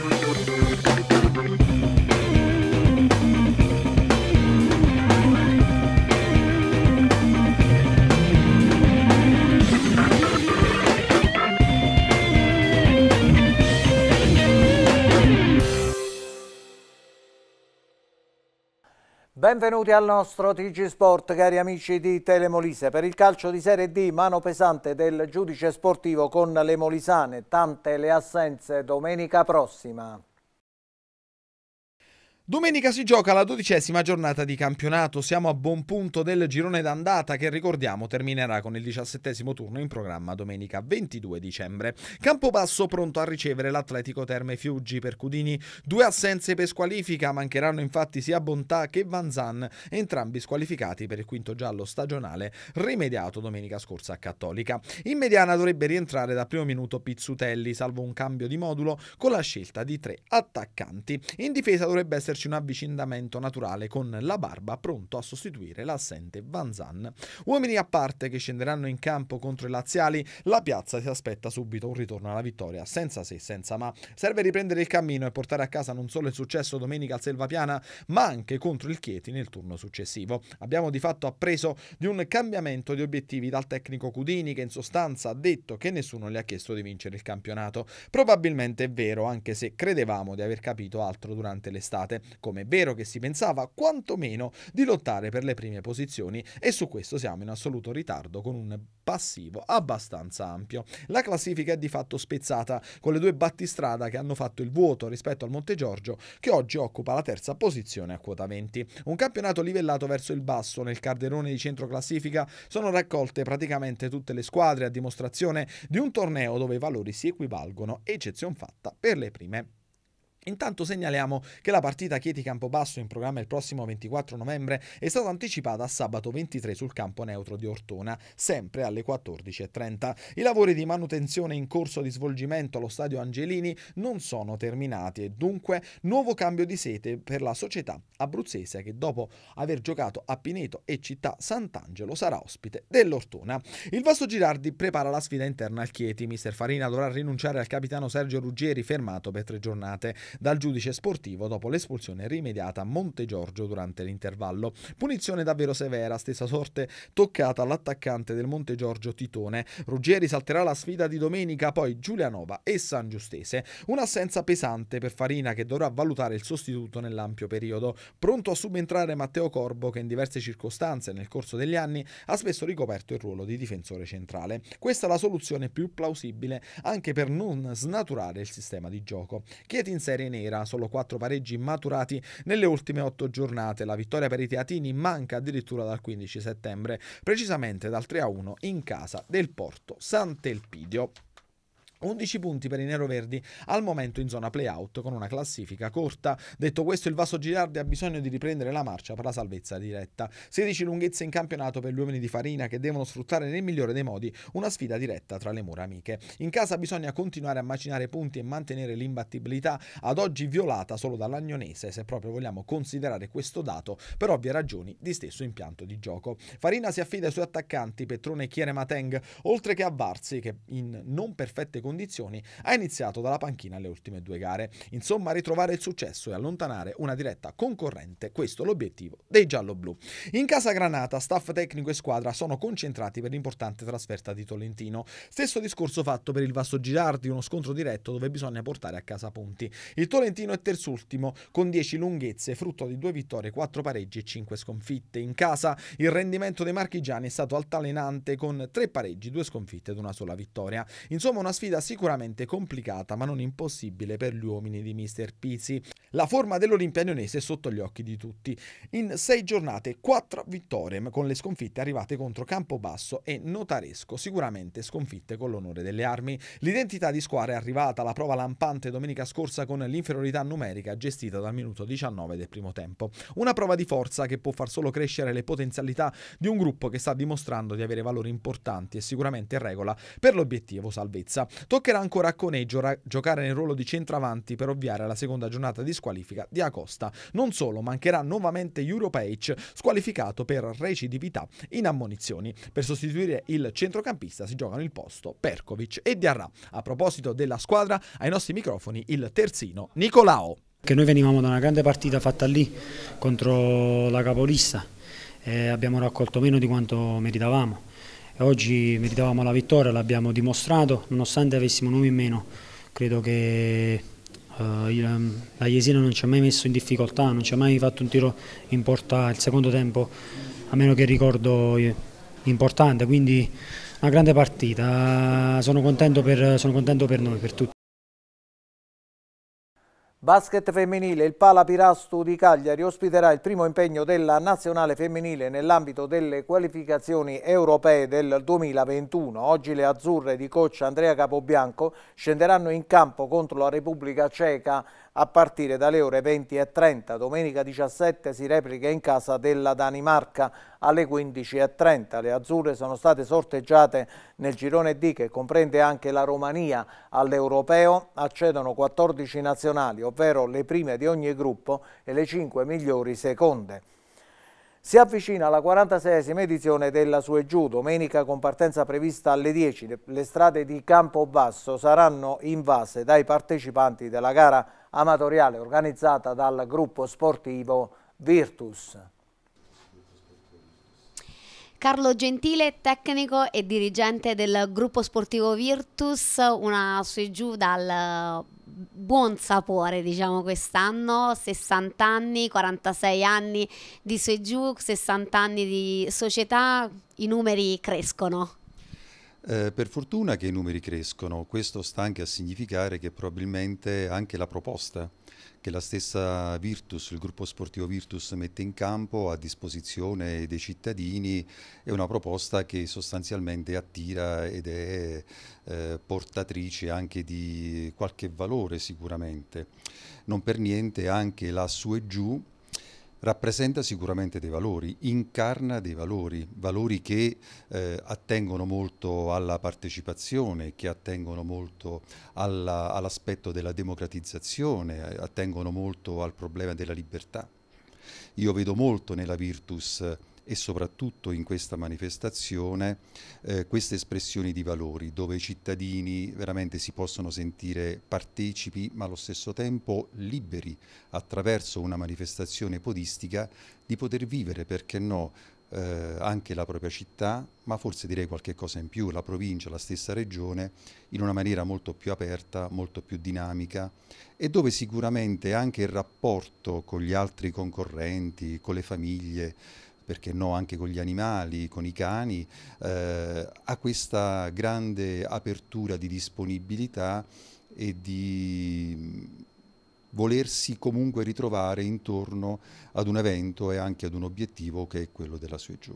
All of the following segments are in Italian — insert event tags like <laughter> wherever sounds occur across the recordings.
Thank you. Benvenuti al nostro TG Sport, cari amici di Telemolise. Per il calcio di Serie D, mano pesante del giudice sportivo con le Molisane. Tante le assenze domenica prossima. Domenica si gioca la dodicesima giornata di campionato, siamo a buon punto del girone d'andata che ricordiamo terminerà con il diciassettesimo turno in programma domenica 22 dicembre. Campobasso pronto a ricevere l'Atletico Terme Fiuggi per Cudini, due assenze per squalifica, mancheranno infatti sia Bontà che Van Zan, entrambi squalificati per il quinto giallo stagionale rimediato domenica scorsa a Cattolica. In mediana dovrebbe rientrare da primo minuto Pizzutelli, salvo un cambio di modulo con la scelta di tre attaccanti. In difesa dovrebbe essere esserci un avvicinamento naturale con la barba pronto a sostituire l'assente Van Zan. Uomini a parte che scenderanno in campo contro i laziali, la piazza si aspetta subito un ritorno alla vittoria, senza se, senza ma. Serve riprendere il cammino e portare a casa non solo il successo domenica al Selvapiana, ma anche contro il Chieti nel turno successivo. Abbiamo di fatto appreso di un cambiamento di obiettivi dal tecnico Cudini che in sostanza ha detto che nessuno gli ha chiesto di vincere il campionato. Probabilmente è vero, anche se credevamo di aver capito altro durante l'estate come è vero che si pensava, quantomeno di lottare per le prime posizioni e su questo siamo in assoluto ritardo con un passivo abbastanza ampio. La classifica è di fatto spezzata con le due battistrada che hanno fatto il vuoto rispetto al Monte Giorgio che oggi occupa la terza posizione a quota 20. Un campionato livellato verso il basso nel calderone di centro classifica sono raccolte praticamente tutte le squadre a dimostrazione di un torneo dove i valori si equivalgono, eccezion fatta per le prime Intanto segnaliamo che la partita Chieti Campobasso in programma il prossimo 24 novembre è stata anticipata a sabato 23 sul campo neutro di Ortona, sempre alle 14.30. I lavori di manutenzione in corso di svolgimento allo stadio Angelini non sono terminati e dunque nuovo cambio di sete per la società abruzzese che dopo aver giocato a Pineto e Città Sant'Angelo sarà ospite dell'Ortona. Il Vasto Girardi prepara la sfida interna al Chieti. Mister Farina dovrà rinunciare al capitano Sergio Ruggeri fermato per tre giornate dal giudice sportivo dopo l'espulsione rimediata a Montegiorgio durante l'intervallo. Punizione davvero severa, stessa sorte toccata all'attaccante del Montegiorgio Titone. Ruggeri salterà la sfida di domenica, poi Giulianova e San Giustese. Un'assenza pesante per Farina che dovrà valutare il sostituto nell'ampio periodo. Pronto a subentrare Matteo Corbo che in diverse circostanze nel corso degli anni ha spesso ricoperto il ruolo di difensore centrale. Questa è la soluzione più plausibile anche per non snaturare il sistema di gioco. Chieti in serie nera, solo quattro pareggi maturati nelle ultime otto giornate. La vittoria per i teatini manca addirittura dal 15 settembre, precisamente dal 3-1 a in casa del Porto Sant'Elpidio. 11 punti per i neroverdi al momento in zona playout con una classifica corta. Detto questo, il Vaso Girardi ha bisogno di riprendere la marcia per la salvezza diretta. 16 lunghezze in campionato per gli uomini di Farina che devono sfruttare nel migliore dei modi una sfida diretta tra le mura amiche. In casa bisogna continuare a macinare punti e mantenere l'imbattibilità ad oggi violata solo dall'Agnonese, se proprio vogliamo considerare questo dato per ovvie ragioni di stesso impianto di gioco. Farina si affida ai suoi attaccanti Petrone e Chiere Mateng, oltre che a Varsi che in non perfette condizioni condizioni, ha iniziato dalla panchina le ultime due gare. Insomma, ritrovare il successo e allontanare una diretta concorrente, questo è l'obiettivo dei gialloblu. In casa Granata, staff tecnico e squadra sono concentrati per l'importante trasferta di Tolentino. Stesso discorso fatto per il Vasto Girardi, uno scontro diretto dove bisogna portare a casa punti. Il Tolentino è terzultimo con 10 lunghezze, frutto di due vittorie, 4 pareggi e 5 sconfitte. In casa il rendimento dei marchigiani è stato altalenante con 3 pareggi, 2 sconfitte ed una sola vittoria. Insomma, una sfida sfida sicuramente complicata ma non impossibile per gli uomini di Mr. Pizzi. La forma dell'olimpianionese è sotto gli occhi di tutti. In sei giornate, quattro vittorie con le sconfitte arrivate contro Campobasso e Notaresco, sicuramente sconfitte con l'onore delle armi. L'identità di squadra è arrivata alla prova lampante domenica scorsa con l'inferiorità numerica gestita dal minuto 19 del primo tempo. Una prova di forza che può far solo crescere le potenzialità di un gruppo che sta dimostrando di avere valori importanti e sicuramente in regola per l'obiettivo salvezza. Toccherà ancora a Coneggio giocare nel ruolo di centravanti per ovviare alla seconda giornata di squalifica di Acosta. Non solo, mancherà nuovamente Juro Page, squalificato per recidività in ammonizioni. Per sostituire il centrocampista si giocano il posto Perkovic e Diarra. A proposito della squadra, ai nostri microfoni il terzino Nicolao. Che noi venivamo da una grande partita fatta lì contro la capolista. Eh, abbiamo raccolto meno di quanto meritavamo oggi meritavamo la vittoria, l'abbiamo dimostrato, nonostante avessimo nomi in meno, credo che Uh, la Jesina non ci ha mai messo in difficoltà, non ci ha mai fatto un tiro in porta il secondo tempo, a meno che ricordo eh, importante, quindi una grande partita, sono contento per, sono contento per noi, per tutti. Basket femminile, il Pala Pirastu di Cagliari ospiterà il primo impegno della nazionale femminile nell'ambito delle qualificazioni europee del 2021. Oggi le azzurre di coach Andrea Capobianco scenderanno in campo contro la Repubblica Ceca a partire dalle ore 20 e 30. Domenica 17 si replica in casa della Danimarca alle 15 e 30. Le azzurre sono state sorteggiate nel girone D che comprende anche la Romania. All'europeo accedono 14 nazionali, ovvero le prime di ogni gruppo e le 5 migliori seconde. Si avvicina alla 46esima edizione della Sue Giù, domenica con partenza prevista alle 10. Le strade di Campobasso saranno invase dai partecipanti della gara amatoriale organizzata dal gruppo sportivo Virtus. Carlo Gentile, tecnico e dirigente del gruppo sportivo Virtus, una su e giù dal eh, buon sapore diciamo quest'anno 60 anni 46 anni di su e giù 60 anni di società i numeri crescono eh, per fortuna che i numeri crescono, questo sta anche a significare che probabilmente anche la proposta che la stessa Virtus, il gruppo sportivo Virtus mette in campo a disposizione dei cittadini è una proposta che sostanzialmente attira ed è eh, portatrice anche di qualche valore sicuramente. Non per niente anche la su e giù rappresenta sicuramente dei valori, incarna dei valori, valori che eh, attengono molto alla partecipazione, che attengono molto all'aspetto della democratizzazione, attengono molto al problema della libertà. Io vedo molto nella Virtus e soprattutto in questa manifestazione eh, queste espressioni di valori dove i cittadini veramente si possono sentire partecipi ma allo stesso tempo liberi attraverso una manifestazione podistica di poter vivere, perché no, eh, anche la propria città, ma forse direi qualche cosa in più, la provincia, la stessa regione, in una maniera molto più aperta, molto più dinamica e dove sicuramente anche il rapporto con gli altri concorrenti, con le famiglie, perché no anche con gli animali, con i cani, eh, ha questa grande apertura di disponibilità e di mm, volersi comunque ritrovare intorno ad un evento e anche ad un obiettivo che è quello della sua giù.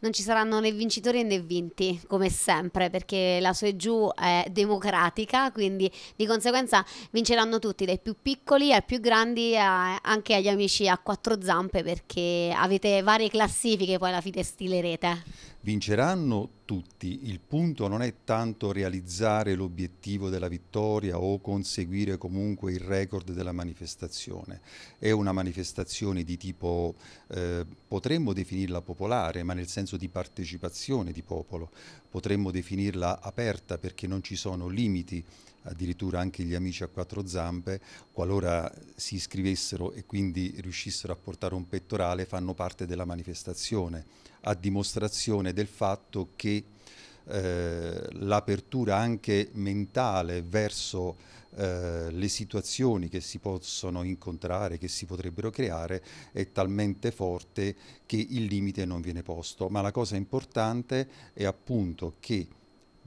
Non ci saranno né vincitori né vinti, come sempre, perché la su e giù è democratica, quindi di conseguenza vinceranno tutti, dai più piccoli ai più grandi, a, anche agli amici a quattro zampe, perché avete varie classifiche, poi alla fine stilerete. Vinceranno tutti, il punto non è tanto realizzare l'obiettivo della vittoria o conseguire comunque il record della manifestazione, è una manifestazione di tipo, eh, potremmo definirla popolare, ma nel senso di partecipazione di popolo, potremmo definirla aperta perché non ci sono limiti addirittura anche gli amici a quattro zampe, qualora si iscrivessero e quindi riuscissero a portare un pettorale, fanno parte della manifestazione, a dimostrazione del fatto che eh, l'apertura anche mentale verso eh, le situazioni che si possono incontrare, che si potrebbero creare, è talmente forte che il limite non viene posto. Ma la cosa importante è appunto che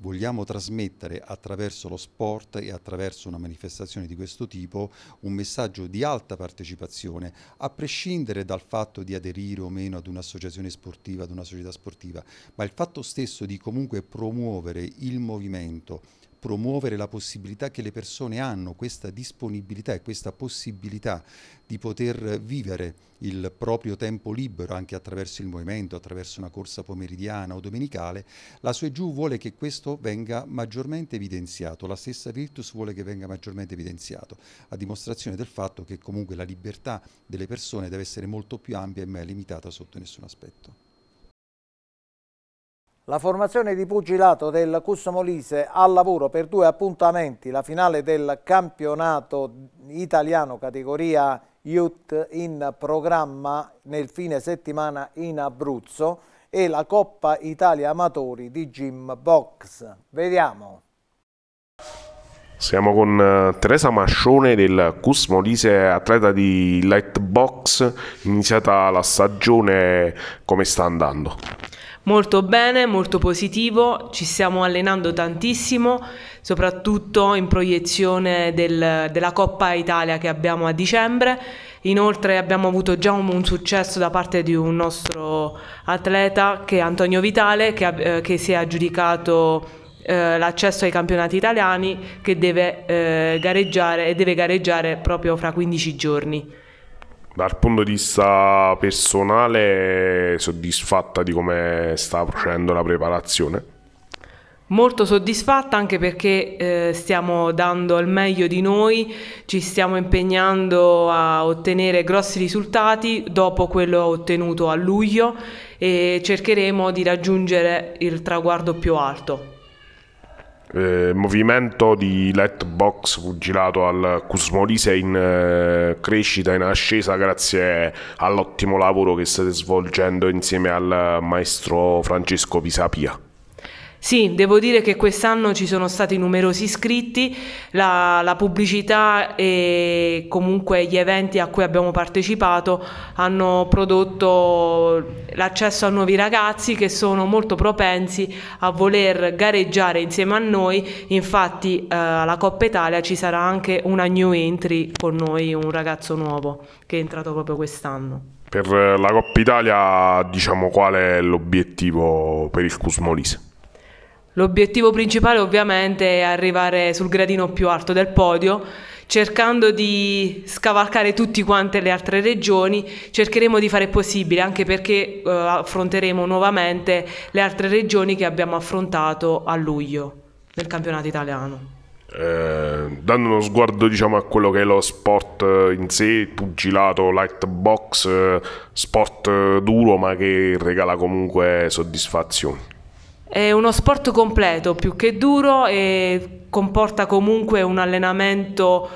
vogliamo trasmettere attraverso lo sport e attraverso una manifestazione di questo tipo un messaggio di alta partecipazione, a prescindere dal fatto di aderire o meno ad un'associazione sportiva, ad una società sportiva, ma il fatto stesso di comunque promuovere il movimento promuovere la possibilità che le persone hanno, questa disponibilità e questa possibilità di poter vivere il proprio tempo libero anche attraverso il movimento, attraverso una corsa pomeridiana o domenicale, la SUEGIU vuole che questo venga maggiormente evidenziato, la stessa Virtus vuole che venga maggiormente evidenziato, a dimostrazione del fatto che comunque la libertà delle persone deve essere molto più ampia e mai limitata sotto nessun aspetto. La formazione di pugilato del Molise al lavoro per due appuntamenti, la finale del campionato italiano categoria Youth in programma nel fine settimana in Abruzzo e la Coppa Italia Amatori di Gym Box. Vediamo. Siamo con eh, Teresa Mascione del Cus Molise, atleta di Lightbox, iniziata la stagione, come sta andando? molto bene, molto positivo, ci stiamo allenando tantissimo, soprattutto in proiezione del, della Coppa Italia che abbiamo a dicembre. Inoltre abbiamo avuto già un, un successo da parte di un nostro atleta che è Antonio Vitale che, eh, che si è aggiudicato eh, l'accesso ai campionati italiani che deve eh, gareggiare e deve gareggiare proprio fra 15 giorni. Dal punto di vista personale, soddisfatta di come sta procedendo la preparazione? Molto soddisfatta anche perché eh, stiamo dando al meglio di noi, ci stiamo impegnando a ottenere grossi risultati dopo quello ottenuto a luglio e cercheremo di raggiungere il traguardo più alto eh, movimento di Letbox fugilato al Cusmolise in eh, crescita, in ascesa, grazie all'ottimo lavoro che state svolgendo insieme al maestro Francesco Pisapia. Sì, devo dire che quest'anno ci sono stati numerosi iscritti, la, la, pubblicità e comunque gli eventi a cui abbiamo partecipato hanno prodotto l'accesso a nuovi ragazzi che sono molto propensi a voler gareggiare insieme a noi, infatti eh, alla Coppa Italia ci sarà anche una new entry con noi, un ragazzo nuovo che è entrato proprio quest'anno. Per la Coppa Italia diciamo qual è l'obiettivo per il Cusmolise? L'obiettivo principale ovviamente è arrivare sul gradino più alto del podio, cercando di scavalcare tutte quante le altre regioni, cercheremo di fare possibile anche perché eh, affronteremo nuovamente le altre regioni che abbiamo affrontato a luglio nel campionato italiano. Eh, dando uno sguardo diciamo, a quello che è lo sport eh, in sé, pugilato, light box, eh, sport eh, duro ma che regala comunque soddisfazioni. È uno sport completo più che duro e comporta comunque un allenamento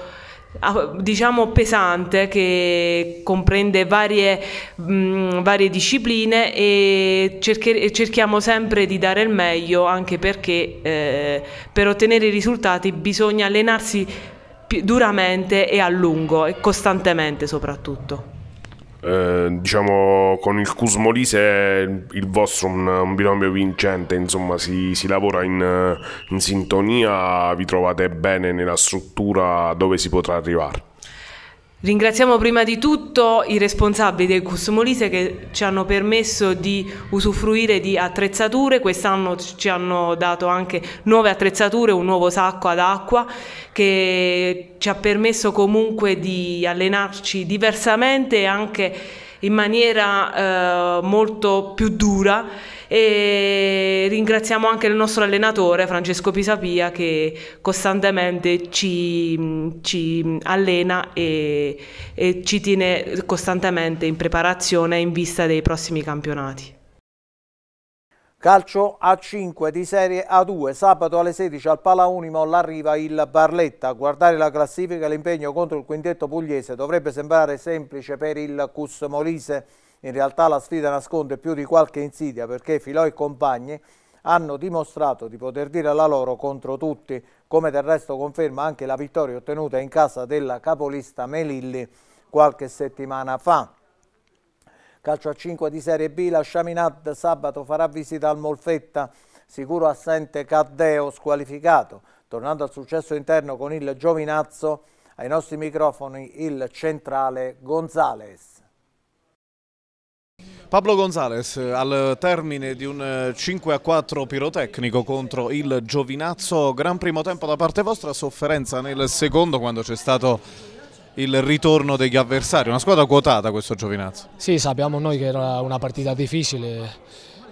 ah, diciamo pesante che comprende varie, mh, mm, varie discipline e cerche, cerchiamo sempre di dare il meglio anche perché eh, per ottenere i risultati bisogna allenarsi duramente e a lungo e costantemente soprattutto. Eh, diciamo con il Cusmolise il vostro un, un binomio vincente, insomma si, si lavora in, in sintonia, vi trovate bene nella struttura dove si potrà arrivare. Ringraziamo prima di tutto i responsabili del Cus Molise che ci hanno permesso di usufruire di attrezzature, quest'anno ci hanno dato anche nuove attrezzature, un nuovo sacco ad acqua che ci ha permesso comunque di allenarci diversamente e anche in maniera eh, molto più dura e ringraziamo anche il nostro allenatore Francesco Pisapia che costantemente ci, ci allena e, e ci tiene costantemente in preparazione in vista dei prossimi campionati. Calcio A5 di Serie A2, sabato alle 16 al Pala Unimo l'arriva il Barletta. guardare la classifica e l'impegno contro il quintetto pugliese dovrebbe sembrare semplice per il Cus Molise in realtà la sfida nasconde più di qualche insidia perché Filò e compagni hanno dimostrato di poter dire la loro contro tutti, come del resto conferma anche la vittoria ottenuta in casa della capolista Melilli qualche settimana fa. Calcio a 5 di Serie B, la Chaminade sabato farà visita al Molfetta, sicuro assente Caddeo squalificato. Tornando al successo interno con il Giovinazzo, ai nostri microfoni il centrale Gonzales. Pablo Gonzalez al termine di un 5 eh, a 4 pirotecnico contro il Giovinazzo, gran primo tempo da parte vostra, sofferenza nel secondo quando c'è stato il ritorno degli avversari, una squadra quotata questo Giovinazzo. Sì, sappiamo noi che era una partita difficile,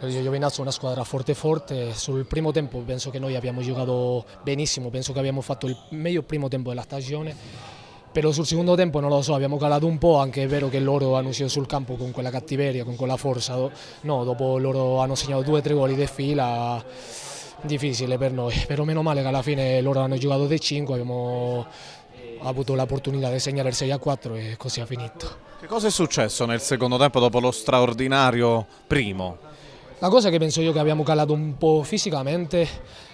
il Giovinazzo è una squadra forte forte, sul primo tempo penso che noi abbiamo giocato benissimo, penso che abbiamo fatto il meglio primo tempo della stagione però sul secondo tempo non lo so, abbiamo calato un po', anche è vero che loro hanno uscito sul campo con quella cattiveria, con quella forza, no, dopo loro hanno segnato due o tre gol di fila, difficile per noi, però meno male che alla fine loro hanno giocato dei 5, abbiamo avuto l'opportunità di segnare il 6 a 4 e così è finito. Che cosa è successo nel secondo tempo dopo lo straordinario primo? La cosa che penso io è che abbiamo calato un po' fisicamente,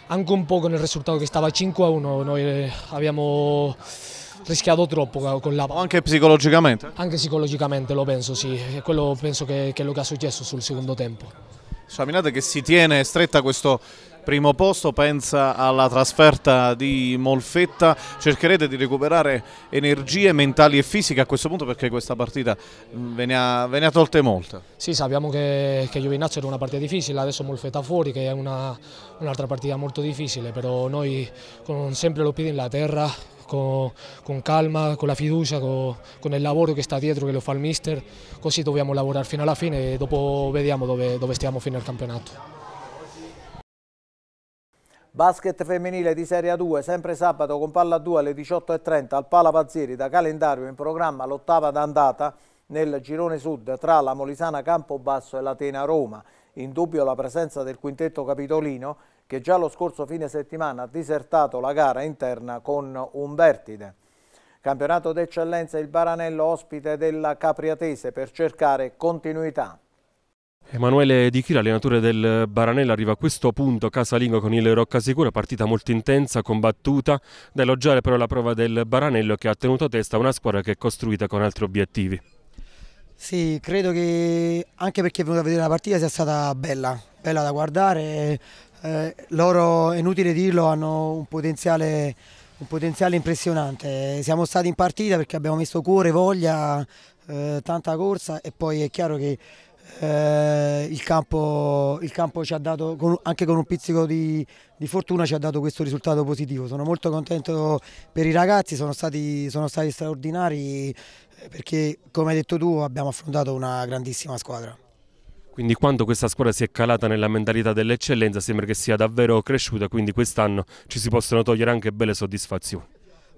anche un po' con il risultato che stava 5 a 1, noi eh, abbiamo rischiato troppo con l'Apa. Anche psicologicamente? Anche psicologicamente lo penso, sì. quello penso che, che è lo che ha successo sul secondo tempo. Saminate che si tiene stretta questo primo posto, pensa alla trasferta di Molfetta, cercherete di recuperare energie mentali e fisiche a questo punto perché questa partita mm, ve ne ha, ve ne ha tolte molte. Sì, sappiamo che, che Giovinazzo era una partita difficile, adesso Molfetta fuori che è un'altra un partita molto difficile, però noi con sempre lo piede in la terra con, con calma, con la fiducia, con, con, il lavoro che sta dietro, che lo fa il mister, così dobbiamo lavorare fino alla fine e dopo vediamo dove, dove stiamo fino al campionato. Basket femminile di Serie 2, sempre sabato con palla 2 alle 18.30 al Pala Pazzieri, da calendario in programma l'ottava d'andata nel girone sud tra la Molisana Campobasso e l'Atena Roma. In dubbio la presenza del quintetto capitolino che già lo scorso fine settimana ha disertato la gara interna con un vertice. Campionato d'eccellenza il Baranello ospite della Capriatese per cercare continuità. Emanuele Di Chira, allenatore del Baranella, arriva a questo punto casalingo con il Roccasicura, partita molto intensa, combattuta, da elogiare però la prova del Baranello che ha tenuto a testa una squadra che è costruita con altri obiettivi. Sì, credo che anche perché è venuta a vedere la partita sia stata bella, bella da guardare, eh, loro, è inutile dirlo, hanno un potenziale, un potenziale, impressionante. Siamo stati in partita perché abbiamo messo cuore, voglia, eh, tanta corsa e poi è chiaro che eh, il, campo, il, campo, ci ha dato, con, anche con un pizzico di, di, fortuna, ci ha dato questo risultato positivo. Sono molto contento per i ragazzi, sono stati, sono stati straordinari eh, perché come hai detto tu abbiamo affrontato una grandissima squadra. Quindi quando questa squadra si è calata nella mentalità dell'eccellenza sembra che sia davvero cresciuta, quindi quest'anno ci si possono togliere anche belle soddisfazioni.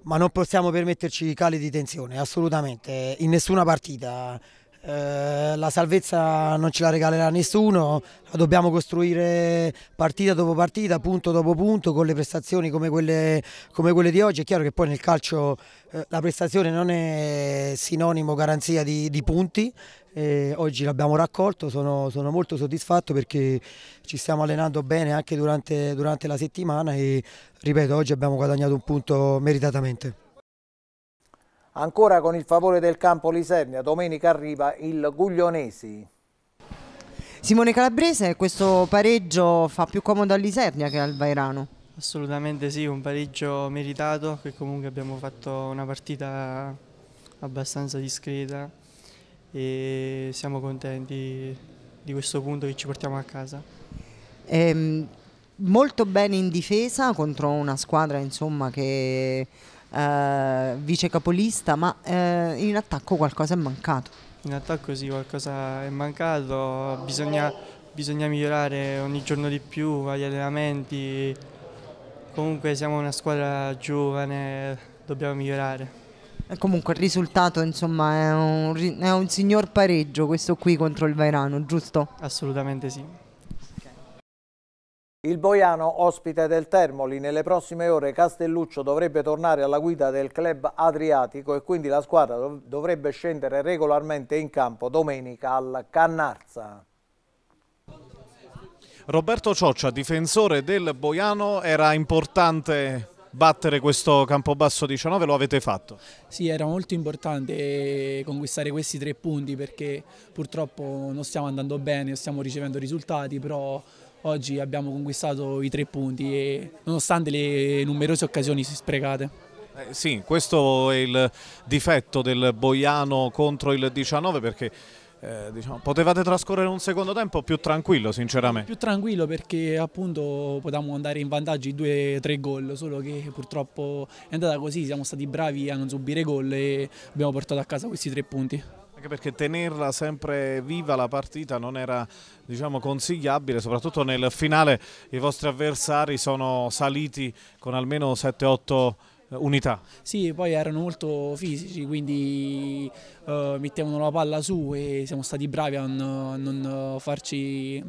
Ma non possiamo permetterci cali di tensione, assolutamente, in nessuna partita. Eh, la salvezza non ce la regalerà nessuno, la dobbiamo costruire partita dopo partita, punto dopo punto, con le prestazioni come quelle, come quelle di oggi. È chiaro che poi nel calcio eh, la prestazione non è sinonimo garanzia di, di punti, eh, oggi l'abbiamo raccolto, sono, sono, molto soddisfatto perché ci stiamo allenando bene anche durante, durante la settimana e ripeto oggi abbiamo guadagnato un punto meritatamente. Ancora con il favore del campo Lisernia, domenica arriva il Guglionesi. Simone Calabrese, questo pareggio fa più comodo all'Isernia che al Vairano? Assolutamente sì, un pareggio meritato, che comunque abbiamo fatto una partita abbastanza discreta e siamo contenti di questo punto che ci portiamo a casa. Ehm, molto bene in difesa contro una squadra insomma, che eh, vice capolista, ma eh, in attacco qualcosa è mancato. In attacco sì, qualcosa è mancato, bisogna, bisogna migliorare ogni giorno di più agli allenamenti, comunque siamo una squadra giovane, dobbiamo migliorare. E comunque il risultato insomma è un, è un signor pareggio questo qui contro il Vairano, giusto? Assolutamente sì. Il Boiano, ospite del Termoli, nelle prossime ore Castelluccio dovrebbe tornare alla guida del club adriatico e quindi la squadra dovrebbe scendere regolarmente in campo domenica al Cannarza. Roberto Cioccia, difensore del Boiano, era importante battere questo Campobasso 19, lo avete fatto? Sì, era molto importante eh, conquistare questi tre punti perché purtroppo non stiamo andando bene, stiamo ricevendo risultati, però oggi abbiamo conquistato i tre punti e, nonostante le numerose occasioni sprecate. Eh sì, questo è il difetto del Boiano contro il 19 perché eh, diciamo, potevate trascorrere un secondo tempo più tranquillo sinceramente. Più tranquillo perché appunto potevamo andare in vantaggio di o tre gol, solo che purtroppo è andata così, siamo stati bravi a non subire gol e abbiamo portato a casa questi tre punti. Anche perché tenerla sempre viva la partita non era diciamo, consigliabile, soprattutto nel finale i vostri avversari sono saliti con almeno 7-8 eh, unità. Sì, poi erano molto fisici, quindi uh, mettevano la palla su e siamo stati bravi a non, a non farci...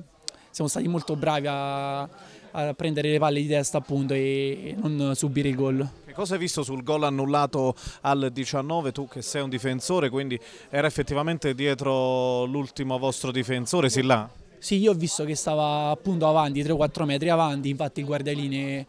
siamo stati molto bravi a a prendere le palle di testa appunto e non subire il gol. Che cosa hai visto sul gol annullato al 19? Tu che sei un difensore, quindi era effettivamente dietro l'ultimo vostro difensore, sì là? Sì, io ho visto che stava appunto avanti, 3-4 metri avanti, infatti il guardialine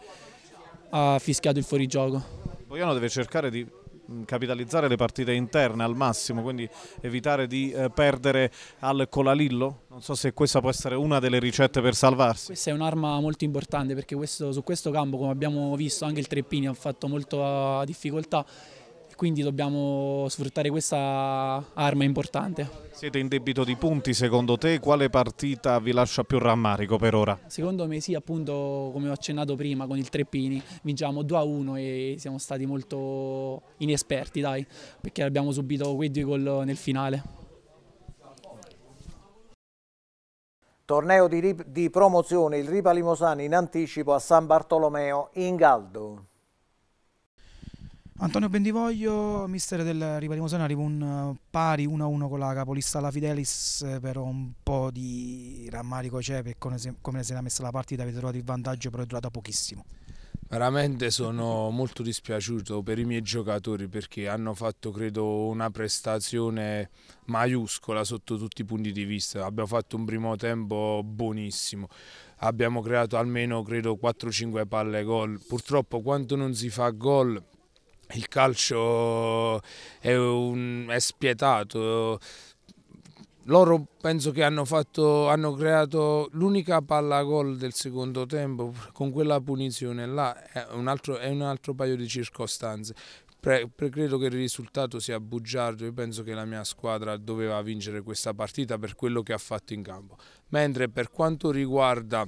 ha fischiato il fuorigioco. Boiano deve cercare di mm, capitalizzare le partite interne al massimo, quindi evitare di eh, perdere al Colalillo? Non so se questa può essere una delle ricette per salvarsi. Questa è un'arma molto importante perché questo, su questo campo, come abbiamo visto, anche il Treppini ha fatto molta ah, difficoltà quindi dobbiamo sfruttare questa arma importante. Siete in debito di punti secondo te? Quale partita vi lascia più rammarico per ora? Secondo me sì, appunto come ho accennato prima con il Treppini, vinciamo 2-1 e siamo stati molto inesperti dai, perché abbiamo subito quei due gol nel finale. Torneo di, di, promozione, il Ripa Limosani in anticipo a San Bartolomeo in Galdo. Antonio Bendivoglio, mister del Ripa Limosani, arriva un eh, pari 1-1 con la capolista La Fidelis, eh, però un po' di rammarico c'è cioè, per come se ne l'ha messa la partita, avete trovato il vantaggio però è durata pochissimo. Veramente sono molto dispiaciuto per i miei giocatori perché hanno fatto credo una prestazione maiuscola sotto tutti i punti di vista. Abbiamo fatto un primo tempo buonissimo, abbiamo creato almeno credo 4-5 palle gol. Purtroppo quando non si fa gol il calcio è, un, è spietato, loro penso che hanno, fatto, hanno creato l'unica palla gol del secondo tempo con quella punizione là è un altro, è un altro paio di circostanze pre, pre, credo che il risultato sia bugiardo io penso che la mia squadra doveva vincere questa partita per quello che ha fatto in campo mentre per quanto riguarda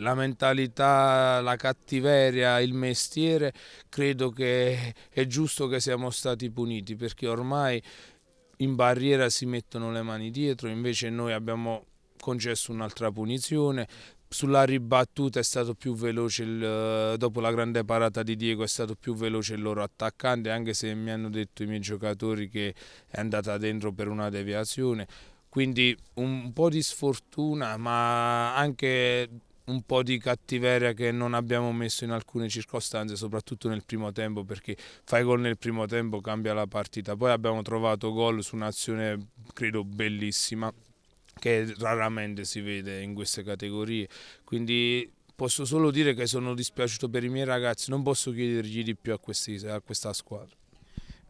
la mentalità, la cattiveria, il mestiere, credo che è giusto che siamo stati puniti perché ormai in barriera si mettono le mani dietro, invece noi abbiamo concesso un'altra punizione, sulla ribattuta è stato più veloce, il, eh, dopo la grande parata di Diego è stato più veloce il loro attaccante, anche se mi hanno detto i miei giocatori che è andata dentro per una deviazione, quindi un po' di sfortuna ma anche un po' di cattiveria che non abbiamo messo in alcune circostanze, soprattutto nel primo tempo, perché fai gol nel primo tempo cambia la partita. Poi abbiamo trovato gol su un'azione, credo, bellissima, che raramente si vede in queste categorie. Quindi posso solo dire che sono dispiaciuto per i miei ragazzi, non posso chiedergli di più a, questi, a questa squadra.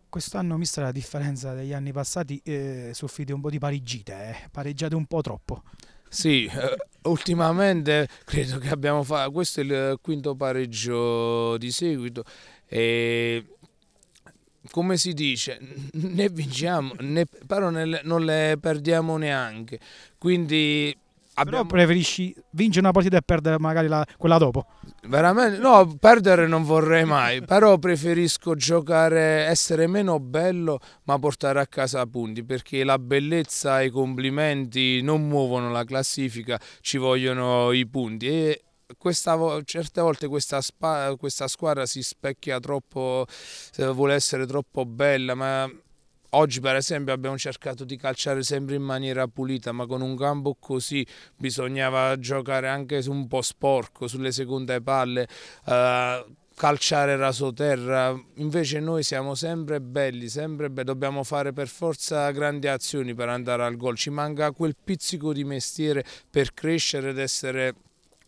Quest'anno, mister, la differenza degli anni passati eh, soffrite un po' di parigite, eh. pareggiate un po' troppo. Sì, eh, ultimamente credo che abbiamo fatto, questo è il quinto pareggio di seguito e come si dice, né vinciamo, né, però ne, non le perdiamo neanche, quindi... Abbiamo... Però preferisci vincere una partita e perdere magari la, quella dopo? Veramente, no, perdere non vorrei mai, però preferisco giocare, essere meno bello ma portare a casa punti perché la bellezza e i complimenti non muovono la classifica, ci vogliono i punti e questa, certe volte questa, questa squadra si specchia troppo, vuole essere troppo bella ma Oggi per esempio abbiamo cercato di calciare sempre in maniera pulita, ma con un campo così bisognava giocare anche un po' sporco, sulle seconde palle. Eh, calciare rasoterra, invece noi siamo sempre belli, sempre belli, dobbiamo fare per forza grandi azioni per andare al gol, ci manca quel pizzico di mestiere per crescere ed essere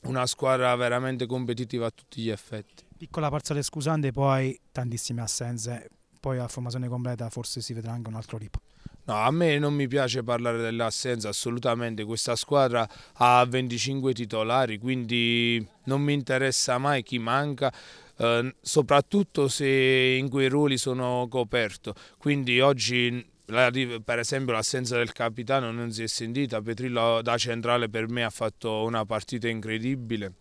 una squadra veramente competitiva a tutti gli effetti. Piccola parziale scusante, poi tantissime assenze poi a formazione completa forse si vedrà anche un altro rip. No, a me non mi piace parlare dell'assenza assolutamente, questa squadra ha 25 titolari, quindi non mi interessa mai chi manca, eh, soprattutto se in quei ruoli sono coperto. Quindi oggi per esempio l'assenza del capitano non si è sentita, Petrillo da centrale per me ha fatto una partita incredibile.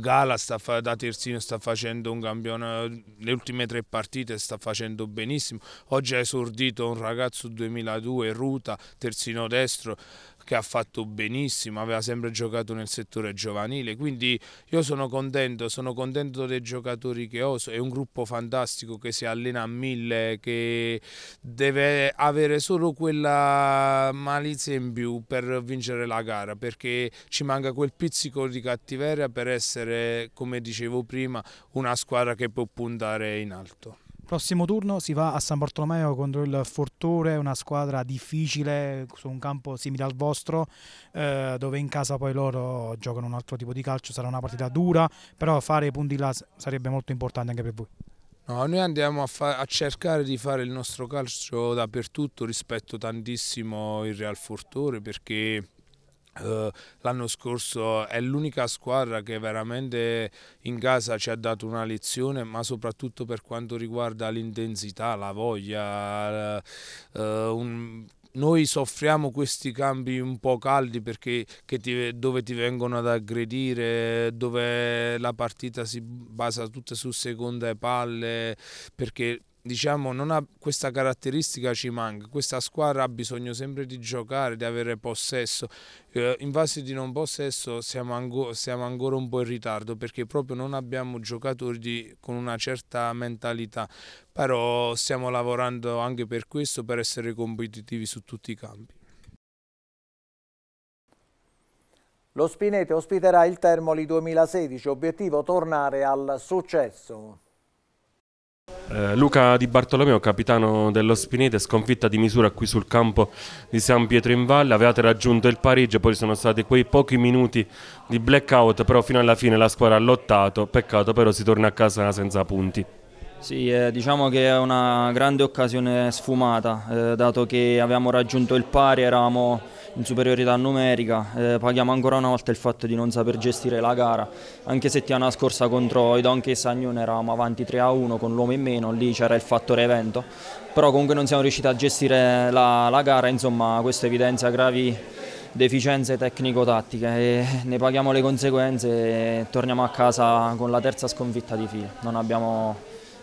Gala sta da terzino sta facendo un campione, le ultime tre partite sta facendo benissimo, oggi ha esordito un ragazzo 2002, Ruta, terzino destro, che ha fatto benissimo, aveva sempre giocato nel settore giovanile, quindi io sono contento, sono contento dei giocatori che ho, è un gruppo fantastico che si allena a mille, che deve avere solo quella malizia in più per vincere la gara, perché ci manca quel pizzico di cattiveria per essere, come dicevo prima, una squadra che può puntare in alto. Prossimo turno si va a San Bartolomeo contro il Fortore, una squadra difficile su un campo simile al vostro, eh, dove in casa poi loro giocano un altro tipo di calcio, sarà una partita dura, però fare i punti là sarebbe molto importante anche per voi. No, noi andiamo a, a, cercare di fare il nostro calcio dappertutto rispetto tantissimo il Real Fortore perché eh, l'anno scorso è l'unica squadra che veramente in casa ci ha dato una lezione ma soprattutto per quanto riguarda l'intensità, la voglia uh, un, noi soffriamo questi campi un po' caldi perché ti, dove ti vengono ad aggredire, dove la partita si basa tutta su seconde palle, perché diciamo, non ha questa caratteristica ci manca, questa squadra ha bisogno sempre di giocare, di avere possesso, eh, in fase di non possesso siamo, ango siamo, ancora un po' in ritardo perché proprio non abbiamo giocatori di, con una certa mentalità, però stiamo lavorando anche per questo, per essere competitivi su tutti i campi. Lo Spinete ospiterà il Termoli 2016, obiettivo tornare al successo. Eh, Luca Di Bartolomeo, capitano dello Spinete, sconfitta di misura qui sul campo di San Pietro in Valle, avevate raggiunto il Parigi, poi sono stati quei pochi minuti di blackout, però fino alla fine la squadra ha lottato, peccato però si torna a casa senza punti. Sì, eh, diciamo che è una grande occasione sfumata, eh, dato che abbiamo raggiunto il pari, eravamo in superiorità numerica, eh, paghiamo ancora una volta il fatto di non saper gestire la gara, anche settimana scorsa contro i Donchi e eravamo avanti 3-1 con l'uomo in meno, lì c'era il fattore evento, però comunque non siamo riusciti a gestire la, la gara, insomma questo evidenzia gravi deficienze tecnico-tattiche e ne paghiamo le conseguenze e torniamo a casa con la terza sconfitta di fila, non abbiamo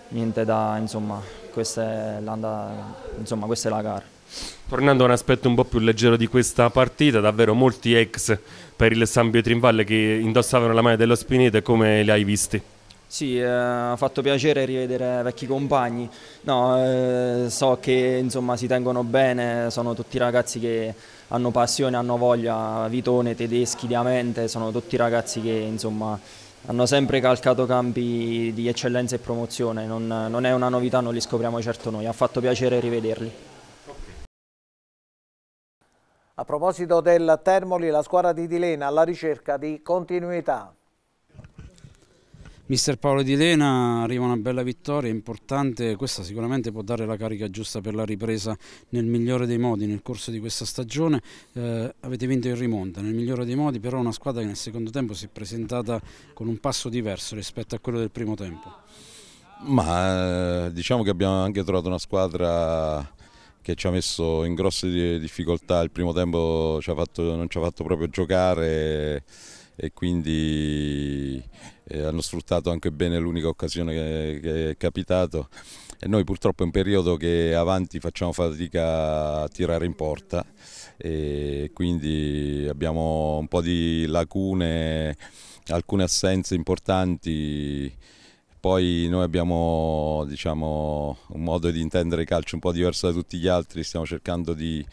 niente da, insomma, questa è, insomma, questa è la gara. Tornando a un aspetto un po' più leggero di questa partita, davvero molti ex per il San Pietro in Valle che indossavano la maglia dello Spinete, come li hai visti? Sì, eh, ha fatto piacere rivedere vecchi compagni, no, eh, so che insomma, si tengono bene, sono tutti ragazzi che hanno passione, hanno voglia, Vitone, Tedeschi, Diamante, sono tutti ragazzi che insomma, hanno sempre calcato campi di eccellenza e promozione, non, non è una novità, non li scopriamo certo noi, ha fatto piacere rivederli. A proposito del Termoli, la squadra di Dilena alla ricerca di continuità. Mister Paolo Di Lena arriva una bella vittoria importante, questa sicuramente può dare la carica giusta per la ripresa nel migliore dei modi nel corso di questa stagione, eh, avete vinto in rimonta nel migliore dei modi, però una squadra che nel secondo tempo si è presentata con un passo diverso rispetto a quello del primo tempo. Ma eh, diciamo che abbiamo anche trovato una squadra che ci ha messo in grosse difficoltà, il primo tempo ci fatto, non ci ha fatto proprio giocare e quindi eh, hanno sfruttato anche bene l'unica occasione che, che è capitato e noi purtroppo è un periodo che avanti facciamo fatica a tirare in porta e quindi abbiamo un po' di lacune, alcune assenze importanti poi noi abbiamo diciamo, un modo di intendere il calcio un po' diverso da tutti gli altri, stiamo cercando di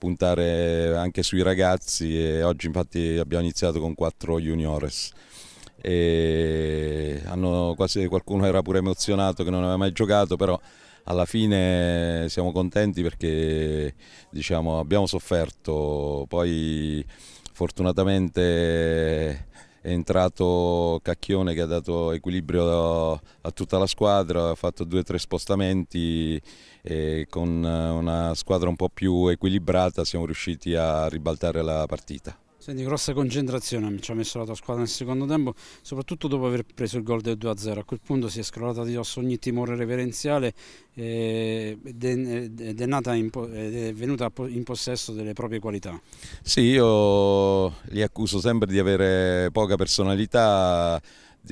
puntare anche sui ragazzi e oggi infatti abbiamo iniziato con quattro juniores e hanno, quasi, qualcuno era pure emozionato che non aveva mai giocato però alla fine siamo contenti perché diciamo, abbiamo sofferto poi fortunatamente è entrato Cacchione che ha dato equilibrio a tutta la squadra, ha fatto due o tre spostamenti e con una squadra un po' più equilibrata siamo riusciti a ribaltare la partita. Senti, grossa concentrazione ci ha messo la tua squadra nel secondo tempo, soprattutto dopo aver preso il gol del 2-0. A quel punto si è scrollata di dosso ogni timore reverenziale eh, ed è, nata in, è venuta in possesso delle proprie qualità. Sì, io li accuso sempre di avere poca personalità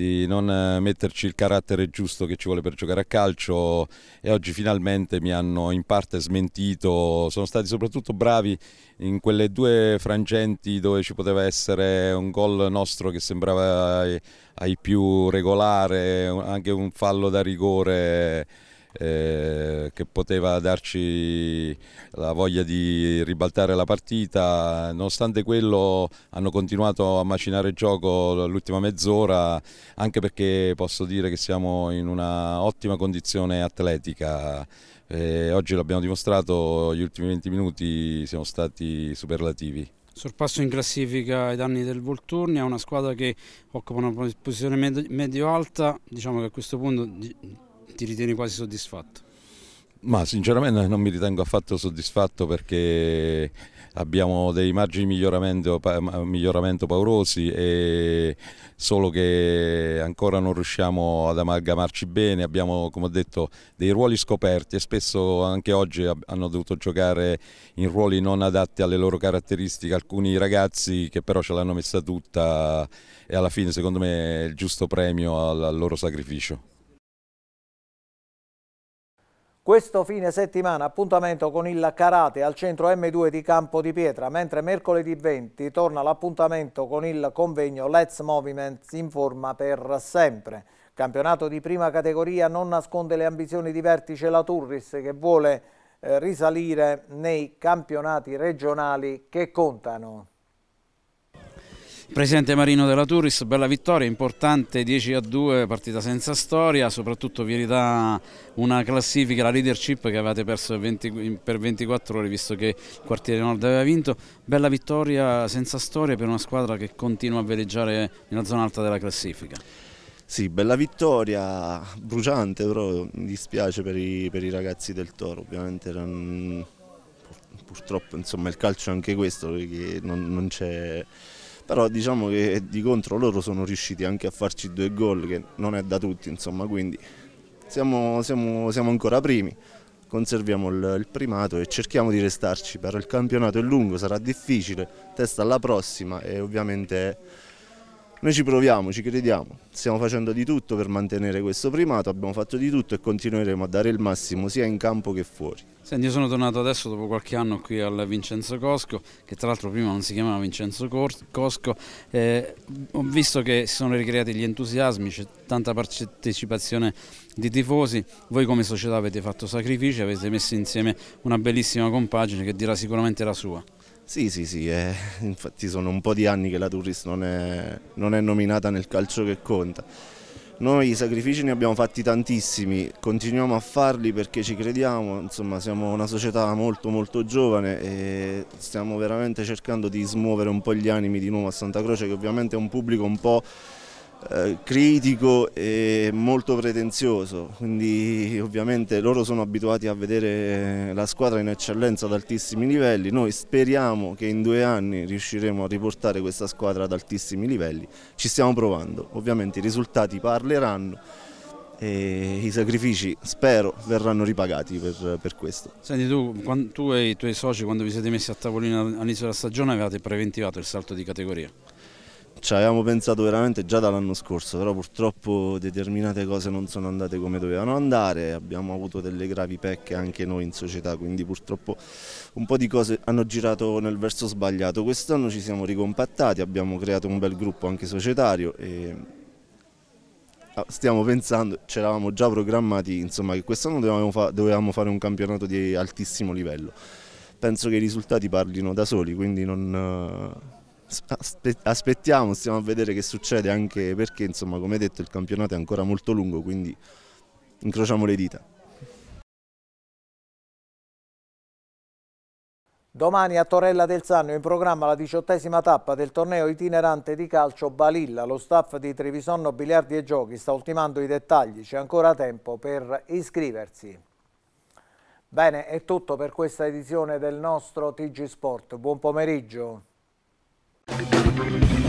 di non eh, metterci il carattere giusto che ci vuole per giocare a calcio e oggi finalmente mi hanno in parte smentito, sono stati soprattutto bravi in quelle due frangenti dove ci poteva essere un gol nostro che sembrava ai, eh, ai più regolare, anche un fallo da rigore eh, che poteva darci la voglia di ribaltare la partita, nonostante quello hanno continuato a macinare il gioco l'ultima mezz'ora, anche perché posso dire che siamo in una ottima condizione atletica. Eh, oggi l'abbiamo dimostrato, gli ultimi 20 minuti siamo stati superlativi. Sorpasso in classifica ai danni del Volturni, è una squadra che occupa una posizione medio-alta, diciamo che a questo punto ti ritieni quasi soddisfatto? Ma sinceramente non mi ritengo affatto soddisfatto perché abbiamo dei margini di miglioramento, miglioramento, paurosi e solo che ancora non riusciamo ad amalgamarci bene, abbiamo come ho detto dei ruoli scoperti e spesso anche oggi hanno dovuto giocare in ruoli non adatti alle loro caratteristiche alcuni ragazzi che però ce l'hanno messa tutta e alla fine secondo me è il giusto premio al loro sacrificio. Questo fine settimana appuntamento con il Karate al centro M2 di Campo di Pietra, mentre mercoledì 20 torna l'appuntamento con il convegno Let's Movement in forma per sempre. Campionato di prima categoria non nasconde le ambizioni di vertice la Turris che vuole eh, risalire nei campionati regionali che contano. Presidente Marino della Turis, bella vittoria, importante 10 a 2, partita senza storia, soprattutto vi ridà una classifica, la leadership che avevate perso 20, per 24 ore visto che il quartiere nord aveva vinto, bella vittoria senza storia per una squadra che continua a veleggiare nella zona alta della classifica. Sì, bella vittoria, bruciante però mi dispiace per i, per i ragazzi del Toro, ovviamente erano, purtroppo insomma, il calcio è anche questo, non, non c'è però diciamo che di contro loro sono riusciti anche a farci due gol che non è da tutti insomma quindi siamo, siamo, siamo ancora primi conserviamo il, il, primato e cerchiamo di restarci però il campionato è lungo sarà difficile testa alla prossima e ovviamente noi ci proviamo, ci crediamo, stiamo facendo di tutto per mantenere questo primato, abbiamo fatto di tutto e continueremo a dare il massimo sia in campo che fuori. Senti, io sono tornato adesso dopo qualche anno qui al Vincenzo Cosco, che tra l'altro prima non si chiamava Vincenzo Cosco, eh, ho visto che si sono ricreati gli entusiasmi, c'è tanta partecipazione di tifosi, voi come società avete fatto sacrifici, avete messo insieme una bellissima compagine che dirà sicuramente la sua. Sì, sì, sì, eh, <laughs> infatti sono un po' di anni che la Turris non è, non è nominata nel calcio che conta. Noi i sacrifici ne abbiamo fatti tantissimi, continuiamo a farli perché ci crediamo, insomma siamo una società molto molto giovane e stiamo veramente cercando di smuovere un po' gli animi di nuovo a Santa Croce che ovviamente è un pubblico un po' Eh, critico e molto pretenzioso, quindi ovviamente loro sono abituati a vedere la squadra in eccellenza ad altissimi livelli, noi speriamo che in due anni riusciremo a riportare questa squadra ad altissimi livelli, ci stiamo provando, ovviamente i risultati parleranno e i sacrifici spero verranno ripagati per, per questo. Senti tu, tu e i tuoi soci quando vi siete messi a tavolino all'inizio della stagione avevate preventivato il salto di categoria? ci avevamo pensato veramente già dall'anno scorso, però purtroppo determinate cose non sono andate come dovevano andare, abbiamo avuto delle gravi pecche anche noi in società, quindi purtroppo un po' di cose hanno girato nel verso sbagliato. Quest'anno ci siamo ricompattati, abbiamo creato un bel gruppo anche societario e ah, stiamo pensando, ci eravamo già programmati insomma, che quest'anno dovevamo, fa dovevamo fare un campionato di altissimo livello. Penso che i risultati parlino da soli, quindi non aspettiamo, stiamo a vedere che succede anche perché insomma come detto il campionato è ancora molto lungo quindi incrociamo le dita. Domani a Torella del Sanno in programma la diciottesima tappa del torneo itinerante di calcio Balilla. Lo staff di Trevisonno Biliardi e Giochi sta ultimando i dettagli, c'è ancora tempo per iscriversi. Bene, è tutto per questa edizione del nostro TG Sport. Buon pomeriggio. Müzik